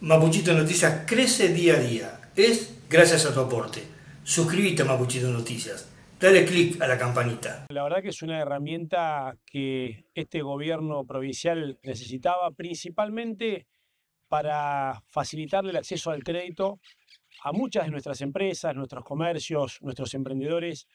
Mapuchito Noticias crece día a día. Es gracias a tu aporte. Suscríbete a Mapuchito Noticias. Dale click a la campanita. La verdad que es una herramienta que este gobierno provincial necesitaba principalmente para facilitarle el acceso al crédito a muchas de nuestras empresas, nuestros comercios, nuestros emprendedores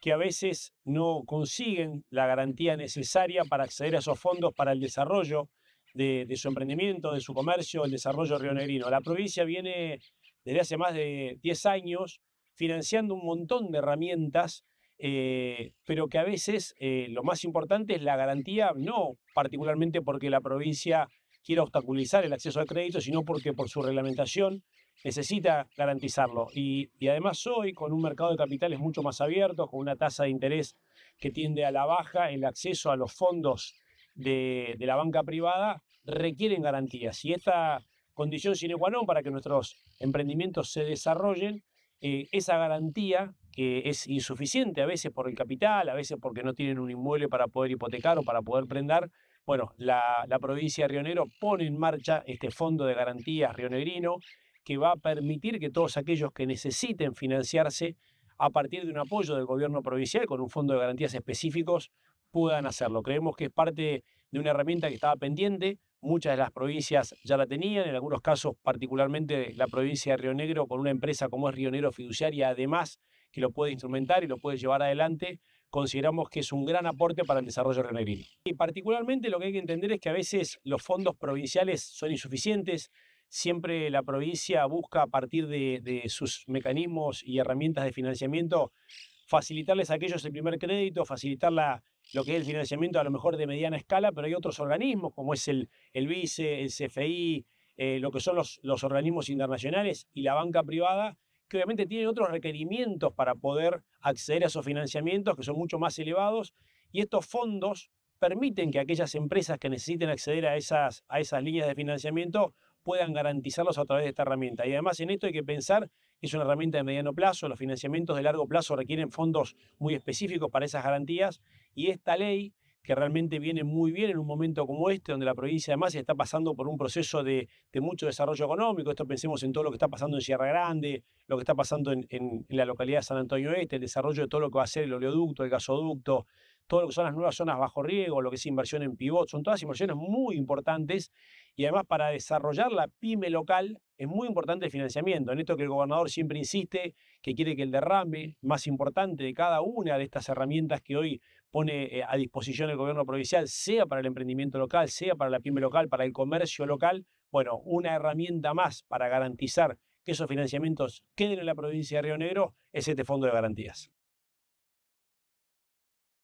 que a veces no consiguen la garantía necesaria para acceder a esos fondos para el desarrollo de, su emprendimiento, de su comercio, el desarrollo rionegrino. La provincia viene desde hace más de 10 años financiando un montón de herramientas, eh, pero que a veces eh, lo más importante es la garantía, no particularmente porque la provincia quiera obstaculizar el acceso al crédito, sino porque por su reglamentación necesita garantizarlo. Y, y, además hoy, con un mercado de capitales mucho más abierto, con una tasa de interés que tiende a la baja, el acceso a los fondos de, la banca privada requieren garantías. Y esta condición sine qua non para que nuestros emprendimientos se desarrollen, eh, esa garantía que es insuficiente a veces por el capital, a veces porque no tienen un inmueble para poder hipotecar o para poder prender bueno, la, provincia de Rionero pone en marcha este fondo de garantías rionegrino que va a permitir que todos aquellos que necesiten financiarse a partir de un apoyo del gobierno provincial con un fondo de garantías específicos puedan hacerlo. Creemos que es parte de una herramienta que estaba pendiente. Muchas de las provincias ya la tenían, en algunos casos particularmente la provincia de Río Negro, con una empresa como es Río Negro Fiduciaria, además que lo puede instrumentar y lo puede llevar adelante, consideramos que es un gran aporte para el desarrollo rionegrino. Y particularmente lo que hay que entender es que a veces los fondos provinciales son insuficientes, siempre la provincia busca a partir de, de sus mecanismos y herramientas de financiamiento facilitarles a aquellos el primer crédito, facilitar lo que es el financiamiento a lo mejor de mediana escala, pero hay otros organismos como es el, el el CFI, eh, lo que son los, los organismos internacionales y la banca privada, que obviamente tienen otros requerimientos para poder acceder a esos financiamientos que son mucho más elevados y estos fondos permiten que aquellas empresas que necesiten acceder a esas, a esas líneas de financiamiento puedan garantizarlos a través de esta herramienta. Y además en esto hay que pensar que es una herramienta de mediano plazo, los financiamientos de largo plazo requieren fondos muy específicos para esas garantías y esta ley que realmente viene muy bien en un momento como este, donde la provincia además está pasando por un proceso de, mucho desarrollo económico. Esto pensemos en todo lo que está pasando en Sierra Grande, lo que está pasando en, en la localidad de San Antonio Este, el desarrollo de todo lo que va a ser el oleoducto, el gasoducto, todo lo que son las nuevas zonas bajo riego, lo que es inversión en pivot, son todas inversiones muy importantes y además para desarrollar la pyme local es muy importante el financiamiento, en esto que el gobernador siempre insiste, que quiere que el derrame más importante de cada una de estas herramientas que hoy pone eh, a disposición el gobierno provincial, sea para el emprendimiento local, sea para la pyme local, para el comercio local, bueno, una herramienta más para garantizar que esos financiamientos queden en la provincia de Río Negro es este fondo de garantías.